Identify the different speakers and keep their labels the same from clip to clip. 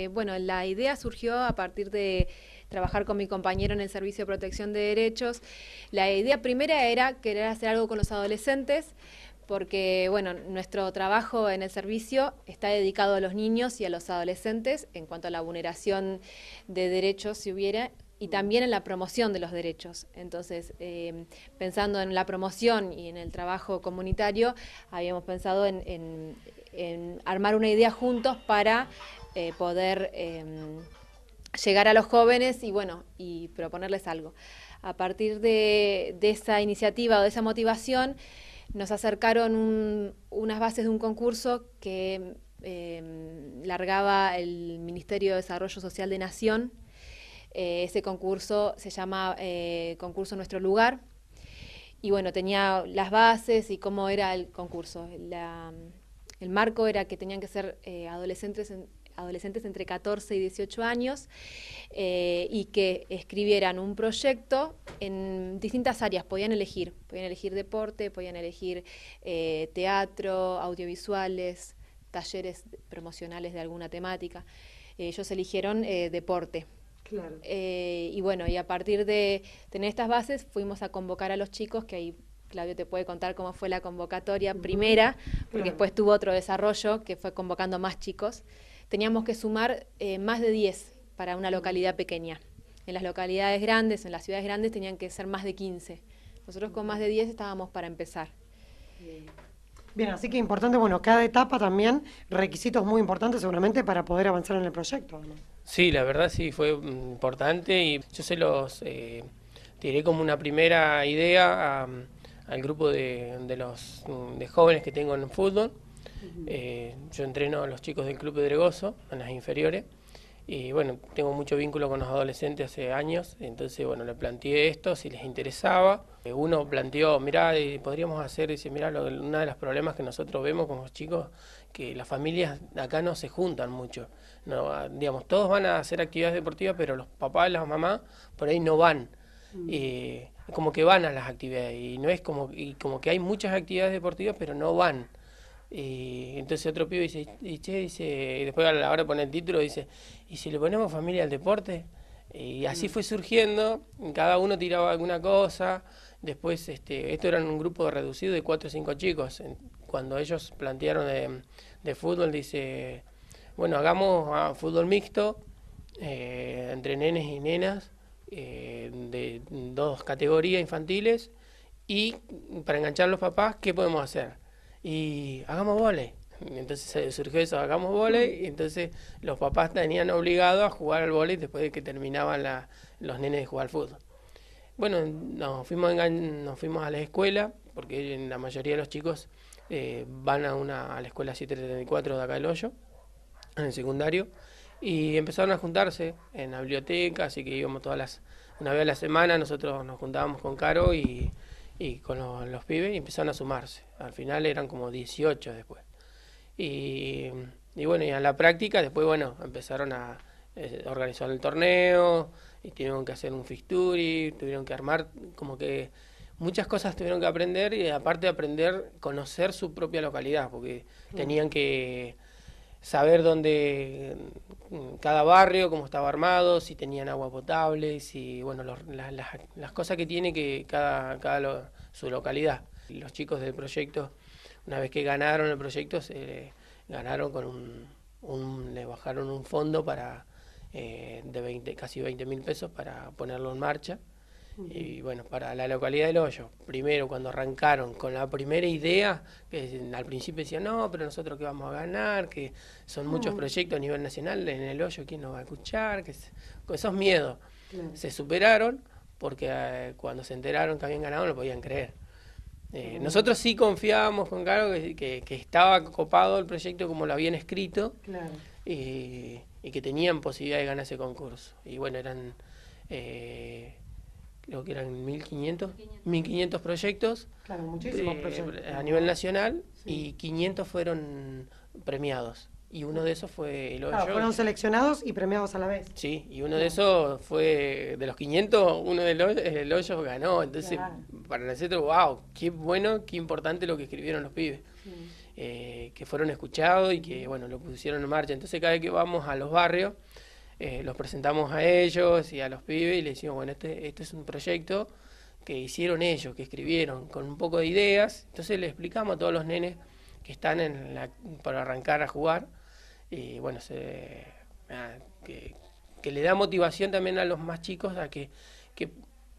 Speaker 1: Eh, bueno, la idea surgió a partir de trabajar con mi compañero en el Servicio de Protección de Derechos. La idea primera era querer hacer algo con los adolescentes, porque bueno, nuestro trabajo en el servicio está dedicado a los niños y a los adolescentes en cuanto a la vulneración de derechos si hubiera y también en la promoción de los derechos. Entonces, em, pensando en la promoción y en el trabajo comunitario, habíamos pensado en armar una idea juntos para eh, poder em, llegar a los jóvenes y bueno, y proponerles algo. A partir de, esa iniciativa o de esa motivación, nos acercaron unas bases de un concurso que em, largaba el Ministerio de Desarrollo Social de Nación. Eh, ese concurso se llama eh, Concurso Nuestro Lugar. Y bueno, tenía las bases y cómo era el concurso. el marco era que tenían que ser adolescentes en, adolescentes entre 14 y 18 años eh, y que escribieran un proyecto en distintas áreas. Podían elegir, podían elegir deporte, podían elegir eh, teatro, audiovisuales, talleres promocionales de alguna temática. Ellos eligieron eh, deporte. y bueno, y a partir de tener estas bases fuimos a convocar a los chicos que ahí Claudio te puede contar cómo fue la convocatoria primera, porque después tuvo otro desarrollo que fue convocando más chicos teníamos que sumar eh, más de 10 para una localidad pequeña. En las localidades grandes, en las ciudades grandes, tenían que ser más de 15. Nosotros con más de 10 estábamos para empezar.
Speaker 2: Bien, así que importante, bueno, cada etapa también, requisitos muy importantes seguramente para poder avanzar en el proyecto.
Speaker 3: Sí, la verdad sí fue importante y yo se los eh, tiré como una primera idea al grupo de, de los de jóvenes que tengo en fútbol eh, yo entreno a los chicos del Club Pedregoso, en las inferiores, y bueno, tengo mucho vínculo con los adolescentes hace años, entonces bueno, le planteé esto, si les interesaba. Eh, uno planteó, mirá, eh, podríamos hacer, dice, mirá, uno de los problemas que nosotros vemos con los chicos, que las familias acá no se juntan mucho. No, ah, digamos, todos van a hacer actividades deportivas, pero los papás, y las mamás, por ahí no van. Mm. y como que van a las actividades y no es como, y como que hay muchas actividades deportivas pero no van. Y entonces otro pibe dice, y dice, después a la hora de poner el título dice, ¿y si le ponemos familia al deporte? Y así mm. fue surgiendo, cada uno tiraba alguna cosa, después este, esto era un grupo reducido de cuatro o cinco chicos. Cuando ellos plantearon de, fútbol, dice, bueno, hagamos ah, fútbol mixto eh, entre nenes y nenas eh, de dos categorías infantiles y para enganchar a los papás, ¿qué podemos hacer? y hagamos vole. Entonces eh, surgió eso, hagamos volei, y entonces los papás tenían obligado a jugar al volei después de que terminaban los nenes de jugar fútbol. Bueno, nos fuimos, nos fuimos a la escuela, porque la mayoría de los chicos eh, van a, una, a la escuela 734 de acá del Hoyo, en el secundario, y empezaron a juntarse en la biblioteca, así que íbamos todas las, una vez a la semana, nosotros nos juntábamos con Caro y y con los, pibes empezaron a sumarse. Al final eran como 18 después. Y, bueno, y a la práctica después, bueno, empezaron a eh, organizar el torneo y tuvieron que hacer un fixture, tuvieron que armar como que muchas cosas tuvieron que aprender y aparte de aprender, conocer su propia localidad, porque mm. tenían que saber dónde mm, cada barrio, cómo estaba armado, si tenían agua potable, si, bueno, las, las, cosas que tiene que cada, cada su localidad. Los chicos del proyecto, una vez que ganaron el proyecto, se, ganaron con un, le bajaron un fondo para eh, de 20, casi 20 mil pesos para ponerlo en marcha. Y bueno, para la localidad del Hoyo, primero cuando arrancaron con la primera idea, que al principio decían, no, pero nosotros que vamos a ganar, que son muchos mm. proyectos a nivel nacional, en el Hoyo, ¿quién nos va a escuchar? Que con esos miedos se superaron porque eh, cuando se enteraron que habían ganado no lo podían creer. Eh, nosotros sí confiábamos con Caro que, estaba copado el proyecto como lo habían escrito y, que tenían posibilidad de ganar ese concurso. Y bueno, eran... Eh, creo que eran 1500, 1500 eh, proyectos a nivel nacional y 500
Speaker 2: fueron premiados. Y uno
Speaker 3: de esos fue el claro, Fueron seleccionados
Speaker 2: y premiados a la vez.
Speaker 3: Sí, y uno de esos fue, de los 500, uno de los eh, el hoyo ganó. Entonces, para el centro wow, qué bueno, qué importante lo que escribieron los pibes. Eh, que fueron escuchados y que, bueno, lo pusieron en marcha. Entonces, cada vez que vamos a los barrios, eh, los presentamos a ellos y a los pibes y les decimos, bueno, este, este, es un proyecto que hicieron ellos, que escribieron, con un poco de ideas. Entonces le explicamos a todos los nenes que están en para arrancar a jugar y bueno, ah, que, le da motivación también a los más chicos a que,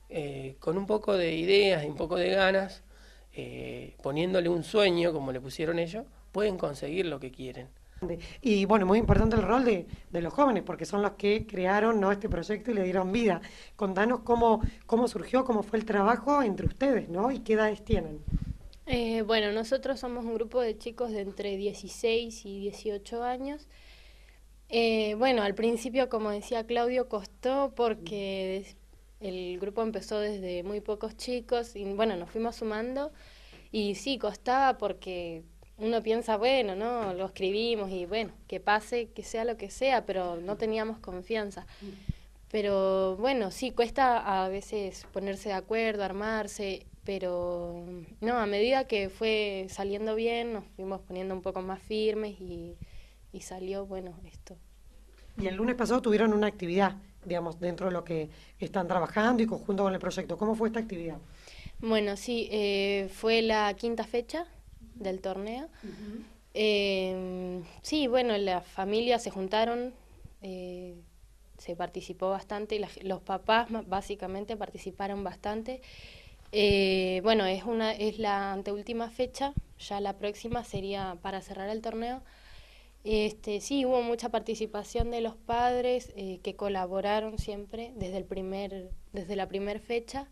Speaker 3: eh, con un poco de ideas y un poco de ganas, eh, poniéndole un sueño como le pusieron ellos, pueden conseguir lo que quieren.
Speaker 2: Y bueno, muy importante el rol de, los jóvenes, porque son los que crearon ¿no? este proyecto y le dieron vida. Contanos cómo, cómo surgió, cómo fue el trabajo entre ustedes, ¿no? Y qué edades tienen.
Speaker 4: Eh, bueno, nosotros somos un grupo de chicos de entre 16 y 18 años. Eh, bueno, al principio, como decía Claudio, costó porque el grupo empezó desde muy pocos chicos y bueno, nos fuimos sumando y sí, costaba porque uno piensa, bueno, ¿no? Lo escribimos y bueno, que pase, que sea lo que sea, pero no teníamos confianza. Pero bueno, sí, cuesta a veces ponerse de acuerdo, armarse, pero no, a medida que fue saliendo bien, nos fuimos poniendo un poco más firmes y, salió, bueno, esto.
Speaker 2: Y el lunes pasado tuvieron una actividad, digamos, dentro de lo que están trabajando y conjunto con el proyecto. ¿Cómo fue esta actividad?
Speaker 4: Bueno, sí, eh, fue la quinta fecha del torneo. Em, sí, bueno, las familias se juntaron, eh, se participó bastante, los papás básicamente participaron bastante. Eh, bueno, es, una, es la anteúltima fecha, ya la próxima sería para cerrar el torneo. Este, sí, hubo mucha participación de los padres eh, que colaboraron siempre desde, el primer, desde la primera fecha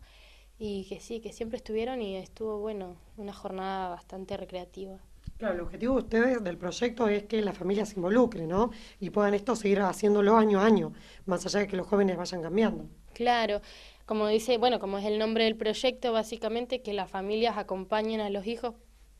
Speaker 4: y que sí, que siempre estuvieron y estuvo bueno, una jornada bastante recreativa.
Speaker 2: Claro, el objetivo de ustedes del proyecto es que la familia se involucre, ¿no? Y puedan esto seguir haciéndolo año a año, más allá de que los jóvenes vayan cambiando.
Speaker 4: Claro, como dice, bueno, como es el nombre del proyecto, básicamente que las familias acompañen a los hijos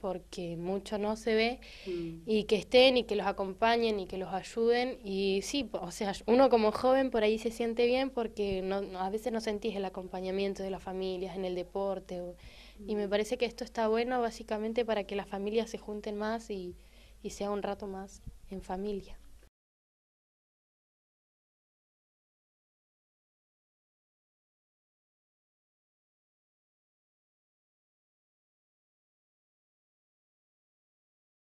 Speaker 4: porque mucho no se ve, mm. y que estén y que los acompañen y que los ayuden. Y sí, o sea, uno como joven por ahí se siente bien porque a veces no sentís el acompañamiento de las familias en el deporte. Y me mm. parece que esto está bueno básicamente para que las familias se
Speaker 3: junten más y, y sea un rato más en familia.